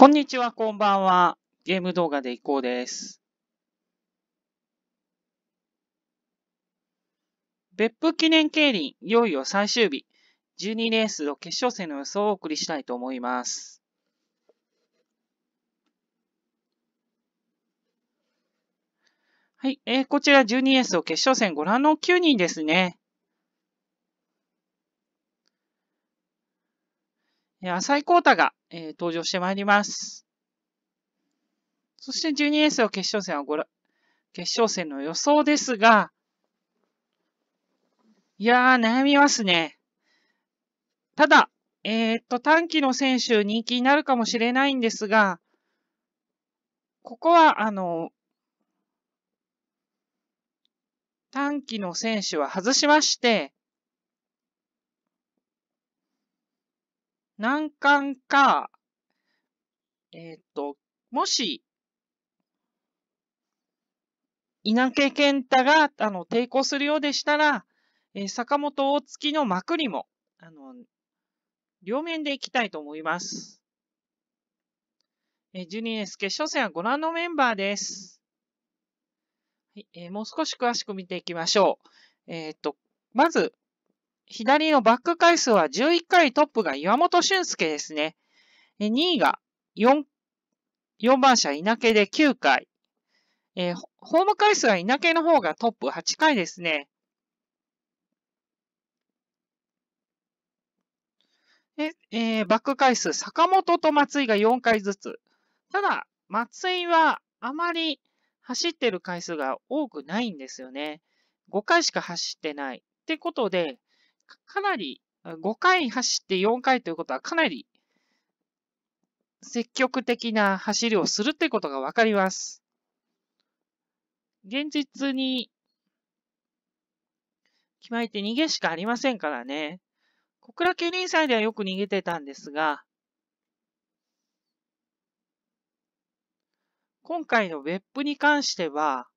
こんにちは、こんばんは。ゲーム動画でいこうです。別府記念競輪、いよいよ最終日。12レースの決勝戦の予想をお送りしたいと思います。はい、えー、こちら12レースの決勝戦ご覧の9人ですね。浅井光太が、えー、登場してまいります。そして 12S を決勝戦はごら、決勝戦の予想ですが、いやー、悩みますね。ただ、えー、っと、短期の選手人気になるかもしれないんですが、ここは、あの、短期の選手は外しまして、難関か、えっ、ー、と、もし、稲毛健太が、あの、抵抗するようでしたら、えー、坂本大月のまくりも、あの、両面でいきたいと思います。えー、ニエス決勝戦はご覧のメンバーです。はい、えー、もう少し詳しく見ていきましょう。えっ、ー、と、まず、左のバック回数は11回トップが岩本俊介ですね。2位が 4, 4番車稲毛で9回。えー、ホーム回数は稲毛の方がトップ8回ですね。えー、バック回数、坂本と松井が4回ずつ。ただ、松井はあまり走ってる回数が多くないんですよね。5回しか走ってない。ってことで、かなり、5回走って4回ということは、かなり積極的な走りをするってことがわかります。現実に、決まりって逃げしかありませんからね。小倉競輪祭ではよく逃げてたんですが、今回の別府に関しては、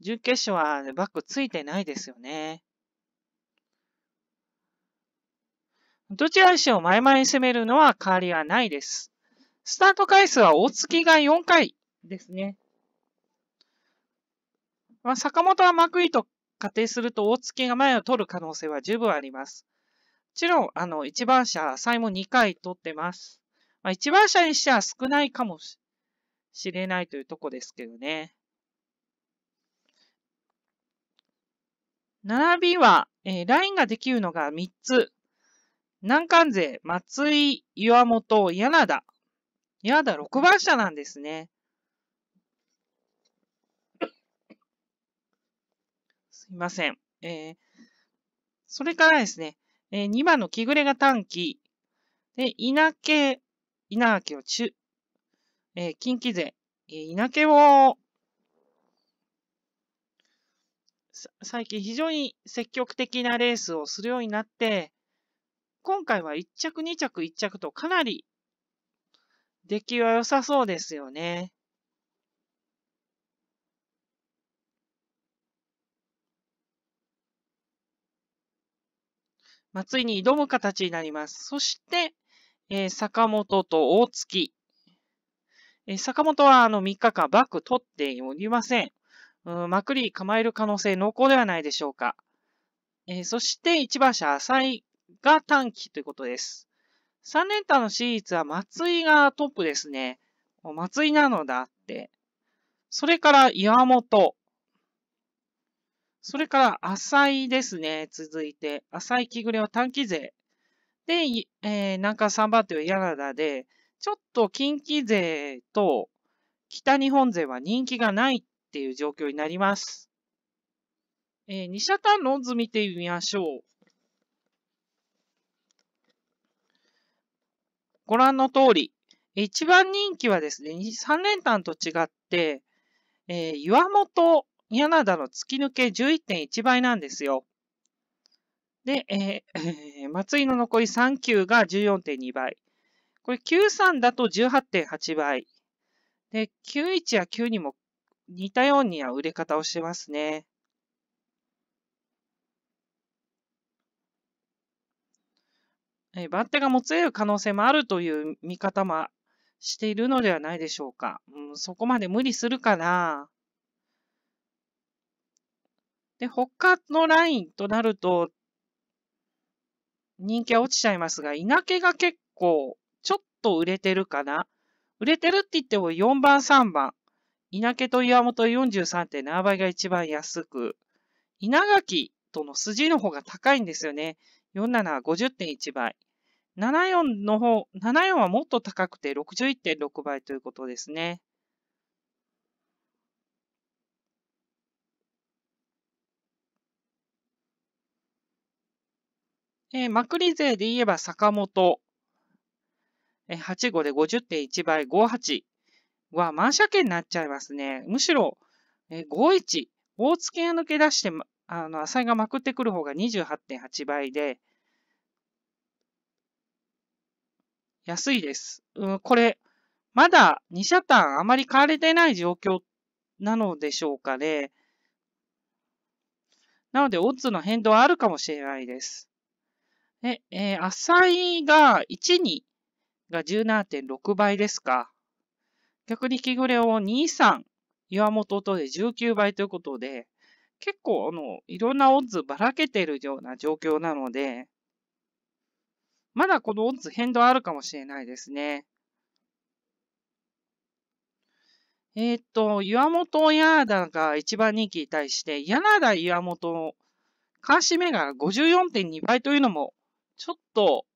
準決勝はバックついてないですよね。どちらにしろ前々に攻めるのは変わりはないです。スタート回数は大月が4回ですね。まあ、坂本は幕井と仮定すると大月が前を取る可能性は十分あります。もちろん、あの、一番車、最後も2回取ってます。まあ、一番車にしては少ないかもしれないというとこですけどね。並びは、えー、ラインができるのが3つ。南関勢、松井、岩本、柳田。柳田6番車なんですね。すいません。えー、それからですね、えー、2番の木暮が短期。で、稲毛、稲毛を中、えー、近畿勢。えー、稲毛を、最近非常に積極的なレースをするようになって、今回は1着、2着、1着とかなり出来は良さそうですよね。まあ、ついに挑む形になります。そして、えー、坂本と大月。えー、坂本はあの3日間バック取っておりません。うん、まくり構える可能性濃厚ではないでしょうか。えー、そして1馬車浅井が短期ということです。3連単のシリーは松井がトップですね。松井なのだって。それから岩本。それから浅井ですね。続いて、浅井木暮れは短期勢。で、えー、南下3番手は柳田で、ちょっと近畿勢と北日本勢は人気がないっていう状況になります。えー、二社単論図見てみましょう。ご覧の通り、一番人気はですね、3連単と違って、えー、岩本、柳田の突き抜け11.1倍なんですよ。で、えー、松井の残り3級が14.2倍。これ93だと18.8倍。で、91や92も似たようには売れ方をしますね。えッテがもつれる可能性もあるという見方もしているのではないでしょうか。うん、そこまで無理するかな。で、他のラインとなると、人気は落ちちゃいますが、稲毛が結構、ちょっと売れてるかな。売れてるって言っても4番、3番。稲毛と岩本43.7倍が一番安く。稲垣との筋の方が高いんですよね。47、50.1倍。74の方、74はもっと高くて61.6倍ということですね。えー、まくり勢で言えば坂本、えー、85で50.1倍、58は満車券になっちゃいますね。むしろ、えー、51、大月が抜け出して、ま、あの、サイがまくってくる方が28.8倍で、安いです。うん、これ、まだ2社単あまり買われてない状況なのでしょうかね。なので、オッズの変動はあるかもしれないです。え、えー、サイが1、2が17.6倍ですか。逆に木暮れを2、3、岩本とで19倍ということで、結構、あの、いろんなオッズばらけてるような状況なので、まだこのオッズ変動あるかもしれないですね。えっ、と、岩本ヤーダが一番人気に対して、ナダ岩本、監視目が54.2倍というのも、ちょっと、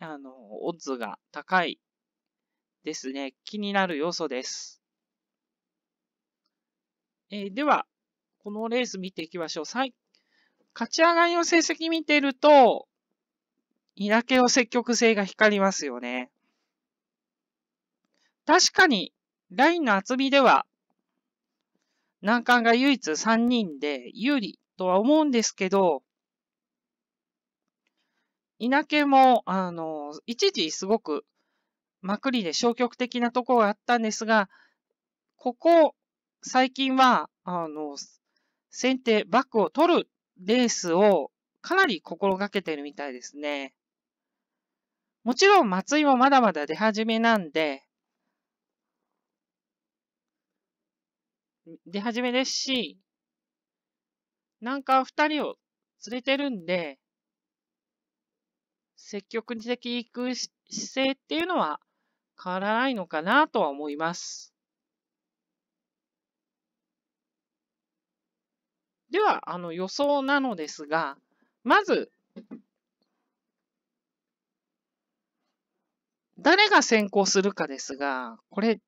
あの、オッズが高いですね。気になる要素です。えー、では、このレース見ていきましょう。勝ち上がりの成績見てると、稲毛の積極性が光りますよね。確かに、ラインの厚みでは、難関が唯一3人で有利とは思うんですけど、稲毛も、あの、一時すごく、まくりで消極的なところがあったんですが、ここ最近は、あの、先手、バックを取るレースをかなり心がけてるみたいですね。もちろん松井もまだまだ出始めなんで、出始めですし、なんか二人を連れてるんで、積極的に行く姿勢っていうのは変わらないのかなとは思います。では、あの予想なのですが、まず、誰が先行するかですが、これ、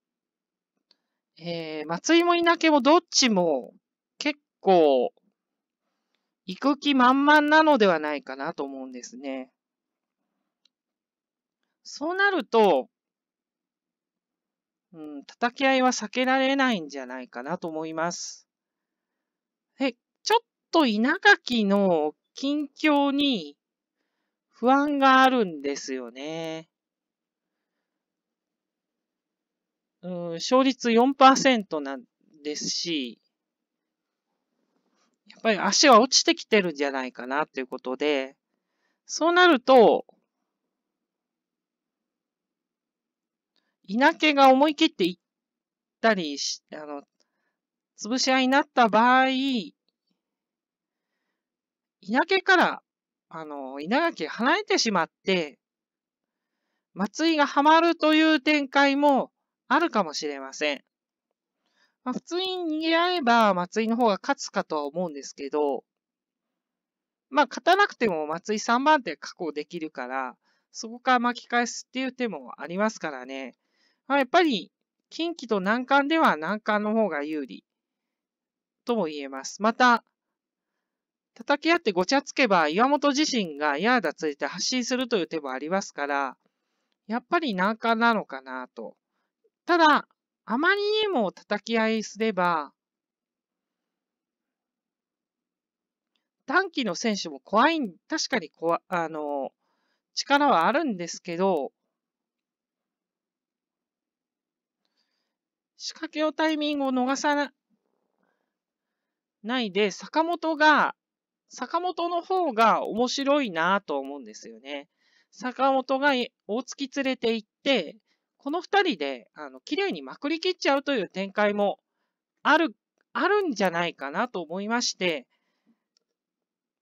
えー、松井も稲毛もどっちも結構、行く気満々なのではないかなと思うんですね。そうなると、うん、叩き合いは避けられないんじゃないかなと思います。と稲垣の近況に不安があるんですよね。うん、勝率4%なんですし、やっぱり足は落ちてきてるんじゃないかなということで、そうなると、稲毛が思い切っていったりし、あの、潰し合いになった場合、稲毛から、あの、稲垣離れてしまって、松井がハマるという展開もあるかもしれません。まあ、普通に逃げ合えば松井の方が勝つかとは思うんですけど、まあ、勝たなくても松井3番手確保できるから、そこから巻き返すっていう手もありますからね。まあ、やっぱり、近畿と南関では南関の方が有利とも言えます。また、叩き合ってごちゃつけば岩本自身がやーだついて発信するという手もありますから、やっぱり難関なのかなと。ただ、あまりにも叩き合いすれば、短期の選手も怖い、確かに怖あの力はあるんですけど、仕掛けをタイミングを逃さないで、坂本が坂本の方が面白いなと思うんですよね。坂本が大月連れて行って、この二人で、あの、綺麗にまくりきっちゃうという展開も、ある、あるんじゃないかなと思いまして、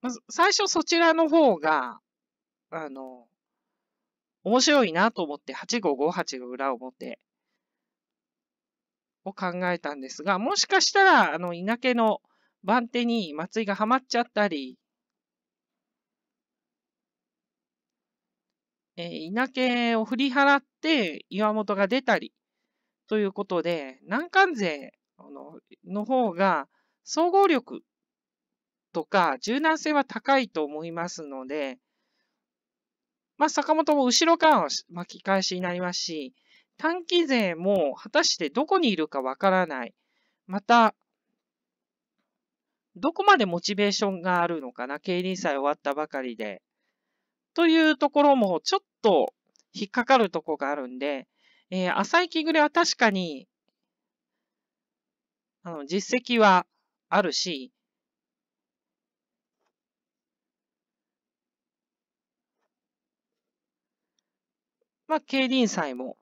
まず、最初そちらの方が、あの、面白いなと思って、8558の裏表を考えたんですが、もしかしたら、あの、稲毛の番手に松井がはまっちゃったり、えー、稲毛を振り払って岩本が出たり、ということで、難関勢のの方が総合力とか柔軟性は高いと思いますので、まあ、坂本も後ろからは巻き返しになりますし、短期勢も果たしてどこにいるかわからない。また、どこまでモチベーションがあるのかな、競輪祭終わったばかりで。というところもちょっと引っかかるとこがあるんで、えー、朝い気暮れは確かに、あの、実績はあるし、まあ、競輪祭も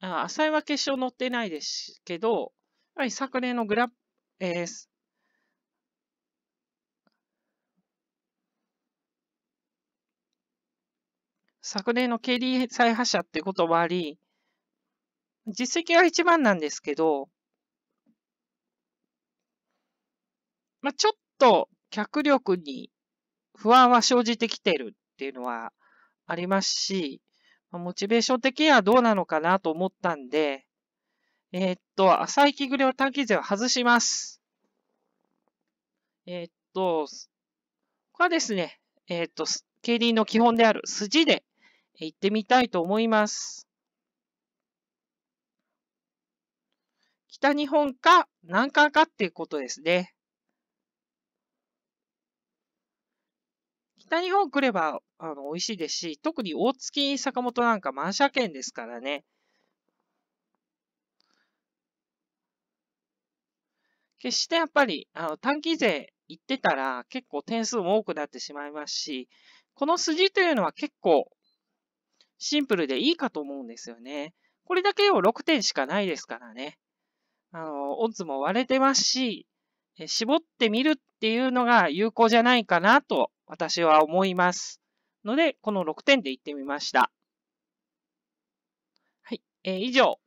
あ浅井は決勝乗ってないですけど、やはり昨年のグラ、えー、昨年の経理再発者ってこともあり、実績は一番なんですけど、まあ、ちょっと脚力に不安は生じてきてるっていうのはありますし、モチベーション的にはどうなのかなと思ったんで、えー、っと、朝息着ぐれを短期税を外します。えー、っと、ここはですね、えー、っと、競輪の基本である筋で行ってみたいと思います。北日本か南韓かっていうことですね。北日本来れば、あの、美味しいですし、特に大月、坂本なんか満車券ですからね。決してやっぱり、あの、短期税行ってたら結構点数も多くなってしまいますし、この筋というのは結構シンプルでいいかと思うんですよね。これだけを6点しかないですからね。あの、オッズも割れてますし、絞ってみるっていうのが有効じゃないかなと私は思います。ので、この6点で行ってみました。はい、えー、以上。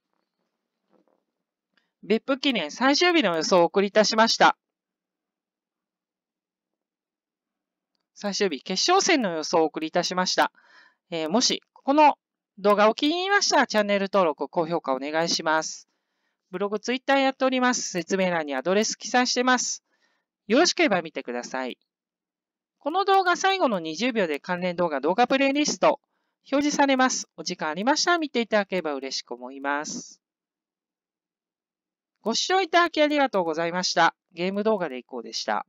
別府記念最終日の予想をお送りいたしました。最終日決勝戦の予想をお送りいたしました。えー、もし、この動画を気に入りましたらチャンネル登録、高評価お願いします。ブログ、ツイッターやっております。説明欄にアドレス記載してます。よろしければ見てください。この動画最後の20秒で関連動画動画プレイリスト表示されます。お時間ありましたら見ていただければ嬉しく思います。ご視聴いただきありがとうございました。ゲーム動画でいこうでした。